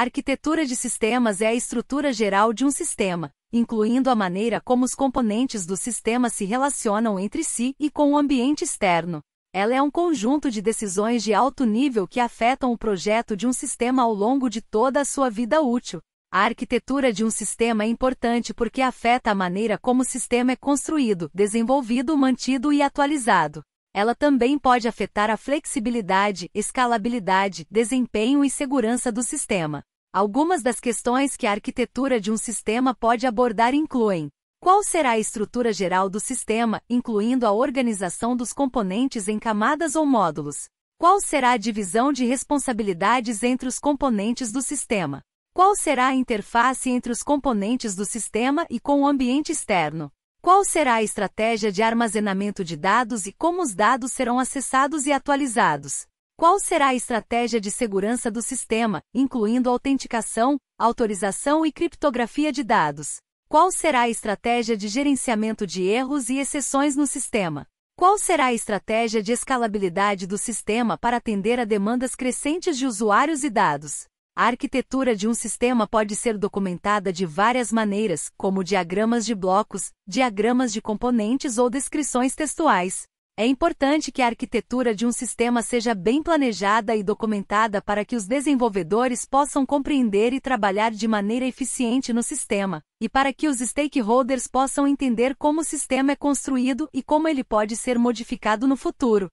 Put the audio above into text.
A arquitetura de sistemas é a estrutura geral de um sistema, incluindo a maneira como os componentes do sistema se relacionam entre si e com o ambiente externo. Ela é um conjunto de decisões de alto nível que afetam o projeto de um sistema ao longo de toda a sua vida útil. A arquitetura de um sistema é importante porque afeta a maneira como o sistema é construído, desenvolvido, mantido e atualizado. Ela também pode afetar a flexibilidade, escalabilidade, desempenho e segurança do sistema. Algumas das questões que a arquitetura de um sistema pode abordar incluem: qual será a estrutura geral do sistema, incluindo a organização dos componentes em camadas ou módulos? Qual será a divisão de responsabilidades entre os componentes do sistema? Qual será a interface entre os componentes do sistema e com o ambiente externo? Qual será a estratégia de armazenamento de dados e como os dados serão acessados e atualizados? Qual será a estratégia de segurança do sistema, incluindo autenticação, autorização e criptografia de dados? Qual será a estratégia de gerenciamento de erros e exceções no sistema? Qual será a estratégia de escalabilidade do sistema para atender a demandas crescentes de usuários e dados? A arquitetura de um sistema pode ser documentada de várias maneiras, como diagramas de blocos, diagramas de componentes ou descrições textuais. É importante que a arquitetura de um sistema seja bem planejada e documentada para que os desenvolvedores possam compreender e trabalhar de maneira eficiente no sistema, e para que os stakeholders possam entender como o sistema é construído e como ele pode ser modificado no futuro.